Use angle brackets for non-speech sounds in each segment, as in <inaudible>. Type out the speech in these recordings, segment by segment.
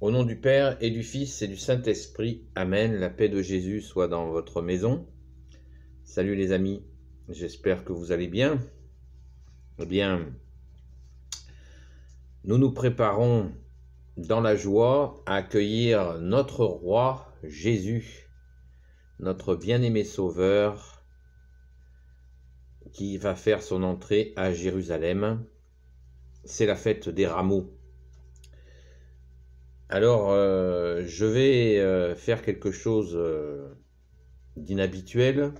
Au nom du Père et du Fils et du Saint-Esprit, Amen. La paix de Jésus soit dans votre maison. Salut les amis, j'espère que vous allez bien. Eh bien, nous nous préparons dans la joie à accueillir notre Roi Jésus, notre bien-aimé Sauveur, qui va faire son entrée à Jérusalem. C'est la fête des rameaux. Alors, euh, je vais euh, faire quelque chose euh, d'inhabituel.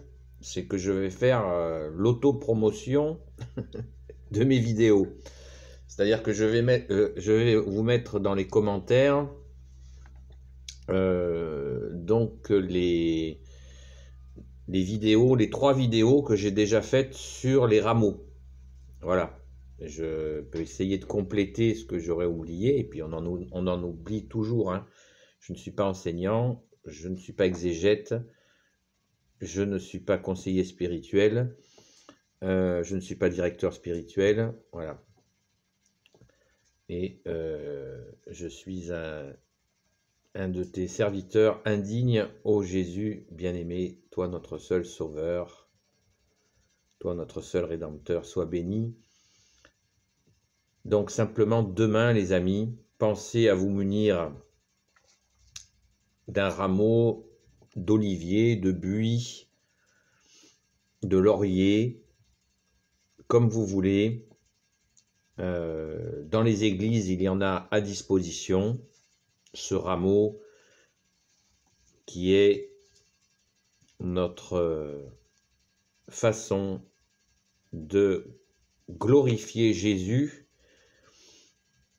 C'est que je vais faire l'autopromotion <laughs> de mes vidéos. C'est-à-dire que je vais, je vais vous mettre dans les commentaires donc les, les vidéos, les trois vidéos que j'ai déjà faites sur les rameaux. Voilà je peux essayer de compléter ce que j'aurais oublié, et puis on en, oublie toujours. Hein. Je ne suis pas enseignant, je ne suis pas exégète, je ne suis pas conseiller spirituel, euh, je ne suis pas directeur spirituel, voilà. Et euh, je suis un, un de tes serviteurs indignes, ô Jésus bien-aimé, toi notre seul sauveur, toi notre seul rédempteur, sois béni. Donc simplement demain, les amis, pensez à vous munir d'un rameau d'olivier, de buis, de laurier, comme vous voulez. Euh, dans les églises, il y en a à disposition ce rameau qui est notre façon de glorifier Jésus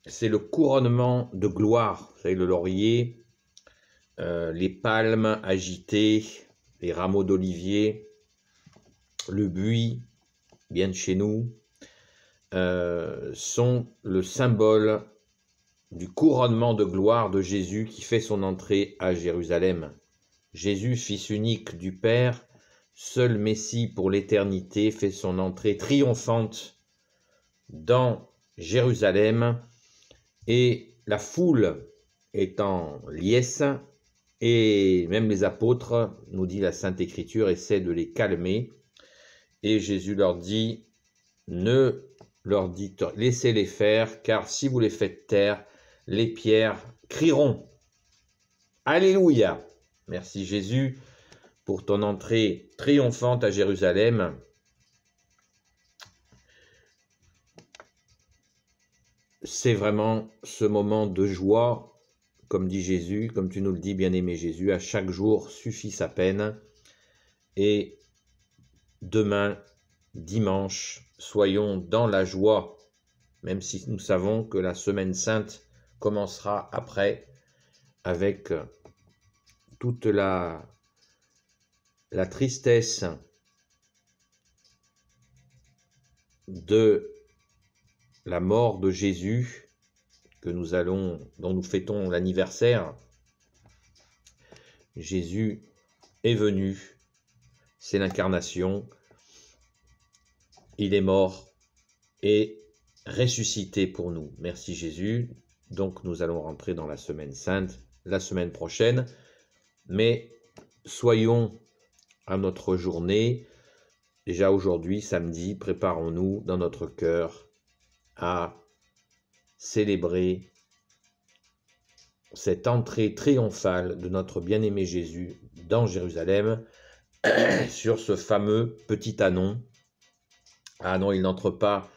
c'est le couronnement de gloire. Vous le laurier, euh, les palmes agitées, les rameaux d'olivier, le buis, bien de chez nous, euh, sont le symbole du couronnement de gloire de Jésus qui fait son entrée à Jérusalem. Jésus, fils unique du Père, seul Messie pour l'éternité, fait son entrée triomphante dans Jérusalem et la foule est en liesse, et même les apôtres, nous dit la Sainte Écriture, essaient de les calmer. Et Jésus leur dit, ne leur dites, laissez-les faire, car si vous les faites taire, les pierres crieront. Alléluia. Merci Jésus pour ton entrée triomphante à Jérusalem. c'est vraiment ce moment de joie, comme dit Jésus, comme tu nous le dis, bien-aimé Jésus, à chaque jour suffit sa peine. Et demain, dimanche, soyons dans la joie, même si nous savons que la semaine sainte commencera après avec toute la, la tristesse de la mort de Jésus que nous allons, dont nous fêtons l'anniversaire. Jésus est venu, c'est l'incarnation. Il est mort et ressuscité pour nous. Merci Jésus. Donc nous allons rentrer dans la semaine sainte la semaine prochaine. Mais soyons à notre journée. Déjà aujourd'hui, samedi, préparons-nous dans notre cœur à célébrer cette entrée triomphale de notre bien-aimé Jésus dans Jérusalem <clears throat> sur ce fameux petit anon. Ah non, il n'entre pas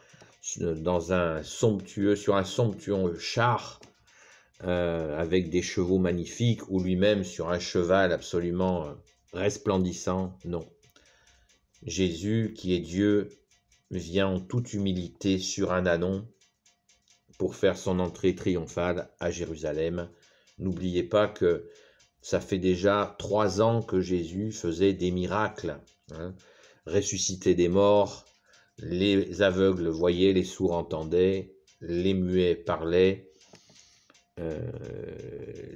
dans un somptueux, sur un somptueux char euh, avec des chevaux magnifiques ou lui-même sur un cheval absolument euh, resplendissant. Non. Jésus, qui est Dieu, vient en toute humilité sur un anon pour faire son entrée triomphale à Jérusalem. N'oubliez pas que ça fait déjà trois ans que Jésus faisait des miracles, hein. ressuscitait des morts, les aveugles voyaient, les sourds entendaient, les muets parlaient, euh,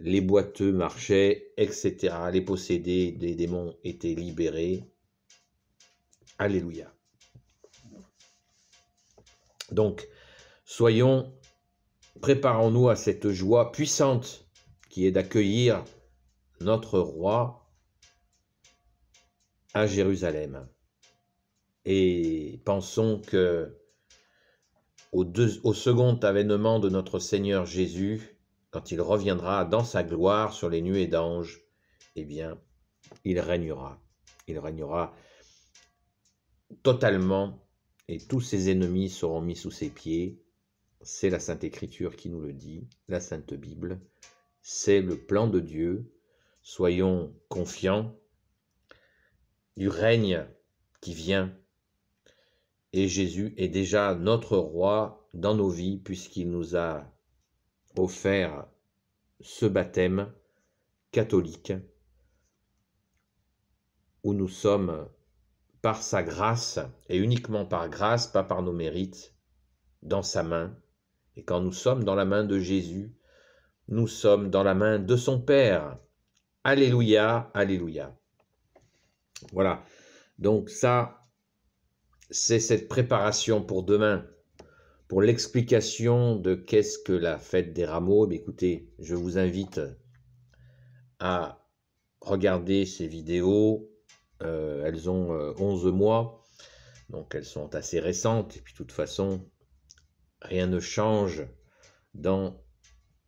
les boiteux marchaient, etc. Les possédés des démons étaient libérés. Alléluia. Donc, soyons, préparons-nous à cette joie puissante qui est d'accueillir notre roi à Jérusalem. Et pensons que au, second avènement de notre Seigneur Jésus, quand il reviendra dans sa gloire sur les nuées d'anges, eh bien, il régnera. Il régnera totalement et tous ses ennemis seront mis sous ses pieds. C'est la Sainte Écriture qui nous le dit, la Sainte Bible. C'est le plan de Dieu. Soyons confiants du règne qui vient. Et Jésus est déjà notre roi dans nos vies puisqu'il nous a offert ce baptême catholique où nous sommes par sa grâce, et uniquement par grâce, pas par nos mérites, dans sa main. Et quand nous sommes dans la main de Jésus, nous sommes dans la main de son Père. Alléluia, Alléluia. Voilà. Donc ça, c'est cette préparation pour demain. Pour l'explication de qu'est-ce que la fête des rameaux, écoutez, je vous invite à regarder ces vidéos, euh, elles ont 11 euh, mois, donc elles sont assez récentes. Et puis de toute façon, rien ne change dans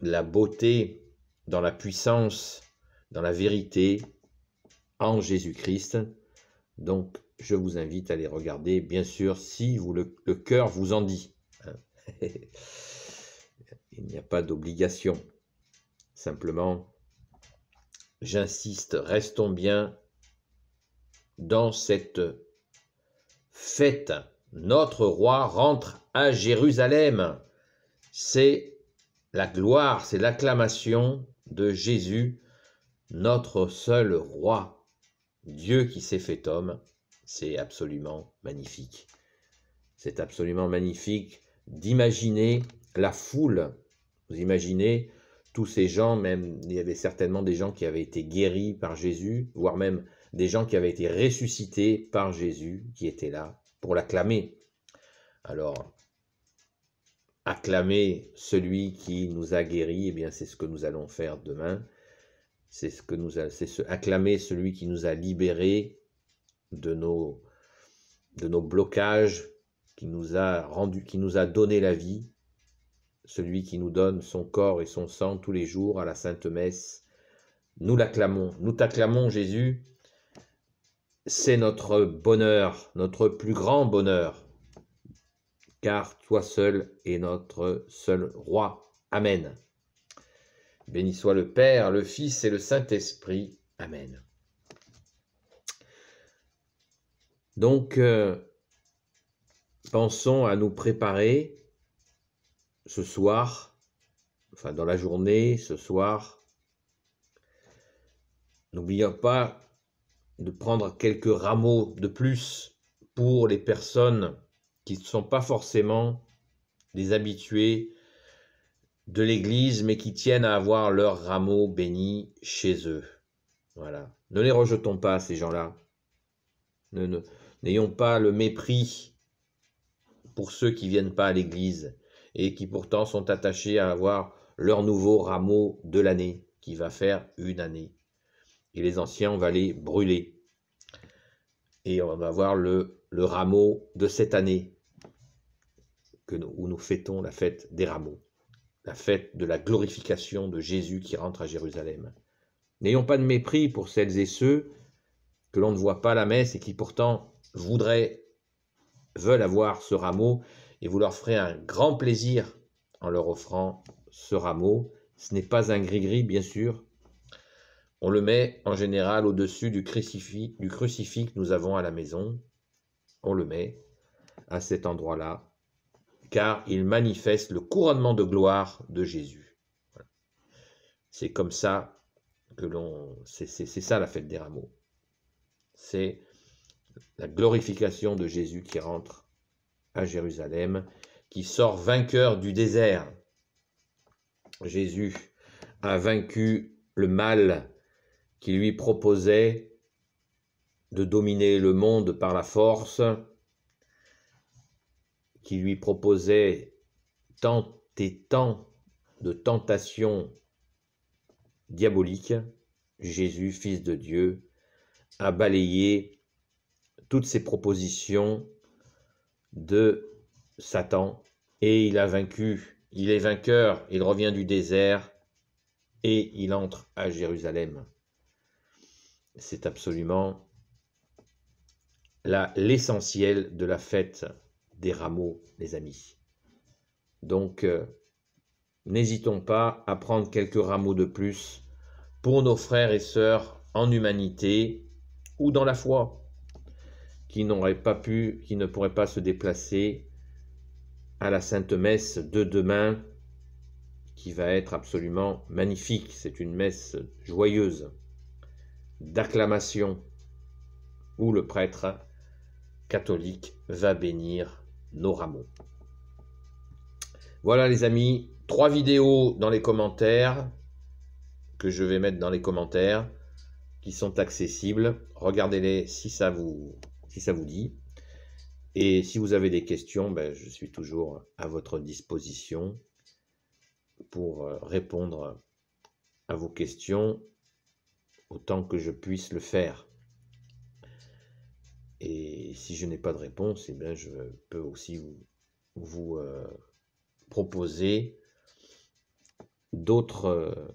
la beauté, dans la puissance, dans la vérité en Jésus-Christ. Donc je vous invite à les regarder, bien sûr, si vous, le cœur vous en dit. Hein. <laughs> Il n'y a pas d'obligation. Simplement, j'insiste, restons bien dans cette fête. Notre roi rentre à Jérusalem. C'est la gloire, c'est l'acclamation de Jésus, notre seul roi, Dieu qui s'est fait homme. C'est absolument magnifique. C'est absolument magnifique d'imaginer la foule. Vous imaginez tous ces gens, même il y avait certainement des gens qui avaient été guéris par Jésus, voire même des gens qui avaient été ressuscités par Jésus, qui étaient là pour l'acclamer. Alors, acclamer celui qui nous a guéris, eh bien c'est ce que nous allons faire demain. C'est ce que nous c'est ce, acclamer celui qui nous a libérés de nos de nos blocages, qui nous a rendu, qui nous a donné la vie, celui qui nous donne son corps et son sang tous les jours à la Sainte Messe. Nous l'acclamons, nous t'acclamons Jésus, c'est notre bonheur, notre plus grand bonheur, car toi seul es notre seul roi. Amen. Béni soit le Père, le Fils et le Saint-Esprit. Amen. Donc, euh, pensons à nous préparer ce soir, enfin dans la journée, ce soir. N'oublions pas de prendre quelques rameaux de plus pour les personnes qui ne sont pas forcément des habitués de l'Église, mais qui tiennent à avoir leurs rameaux bénis chez eux. Voilà. Ne les rejetons pas, ces gens-là. N'ayons pas le mépris pour ceux qui viennent pas à l'Église et qui pourtant sont attachés à avoir leur nouveau rameau de l'année, qui va faire une année. Et les anciens, on va les brûler. Et on va voir le, rameau de cette année, où nous fêtons la fête des rameaux, la fête de la glorification de Jésus qui rentre à Jérusalem. N'ayons pas de mépris pour celles et ceux que l'on ne voit pas à la messe et qui pourtant voudraient, veulent avoir ce rameau, et vous leur ferez un grand plaisir en leur offrant ce rameau. Ce n'est pas un gris-gris, bien sûr, on le met en général au-dessus du crucifix, que nous avons à la maison. On le met à cet endroit-là, car il manifeste le couronnement de gloire de Jésus. C'est comme ça que l'on... C'est ça la fête des rameaux. C'est la glorification de Jésus qui rentre à Jérusalem, qui sort vainqueur du désert. Jésus a vaincu le mal qui lui proposait de dominer le monde par la force, qui lui proposait tant et tant de tentations diaboliques, Jésus, Fils de Dieu, a balayé toutes ces propositions de Satan et il a vaincu, il est vainqueur, il revient du désert et il entre à Jérusalem c'est absolument l'essentiel de la fête des rameaux, les amis. Donc, euh, n'hésitons pas à prendre quelques rameaux de plus pour nos frères et sœurs en humanité ou dans la foi, qui n'auraient pas pu, qui ne pourraient pas se déplacer à la Sainte Messe de demain, qui va être absolument magnifique. C'est une messe joyeuse d'acclamation où le prêtre catholique va bénir nos rameaux. Voilà les amis, trois vidéos dans les commentaires que je vais mettre dans les commentaires qui sont accessibles. Regardez-les si ça vous si ça vous dit. Et si vous avez des questions, ben, je suis toujours à votre disposition pour euh, répondre à vos questions autant que je puisse le faire. Et si je n'ai pas de réponse, eh bien, je peux aussi vous, euh, proposer d'autres euh,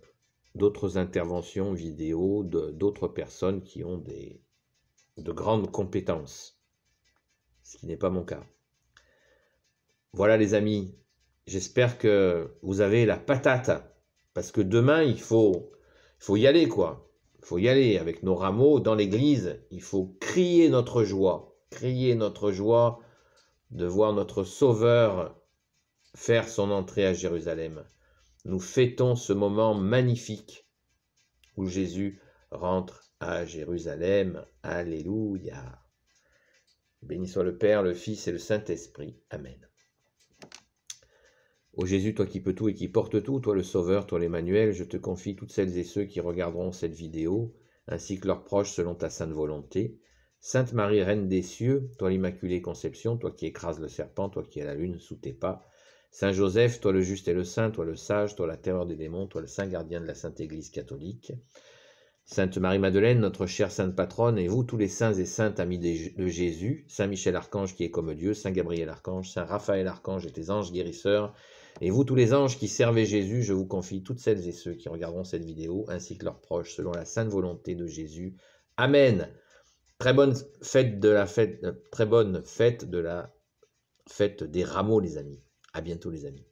d'autres interventions vidéo d'autres personnes qui ont de grandes compétences, ce qui n'est pas mon cas. Voilà les amis, j'espère que vous avez la patate, parce que demain, il faut, il faut y aller, quoi. Il faut y aller avec nos rameaux dans l'église. Il faut crier notre joie, crier notre joie de voir notre Sauveur faire son entrée à Jérusalem. Nous fêtons ce moment magnifique où Jésus rentre à Jérusalem. Alléluia. Béni soit le Père, le Fils et le Saint-Esprit. Amen. Ô Jésus, toi qui peux tout et qui porte tout, toi le Sauveur, toi l'Emmanuel, je te confie toutes celles et ceux qui regarderont cette vidéo, ainsi que leurs proches selon ta sainte volonté. Sainte Marie, Reine des cieux, toi l'Immaculée Conception, toi qui écrases le serpent, toi qui es la lune sous tes pas. Saint Joseph, toi le juste et le saint, toi le sage, toi la terreur des démons, toi le saint gardien de la Sainte Église catholique. Sainte Marie-Madeleine, notre chère sainte patronne, et vous tous les saints et saintes amis de Jésus, Saint Michel-Archange qui est comme Dieu, Saint Gabriel-Archange, Saint Raphaël-Archange et tes anges guérisseurs, et vous, tous les anges qui servez Jésus, je vous confie toutes celles et ceux qui regarderont cette vidéo, ainsi que leurs proches, selon la sainte volonté de Jésus. Amen. Très bonne fête de la fête, euh, très bonne fête de la fête des rameaux, les amis. À bientôt, les amis.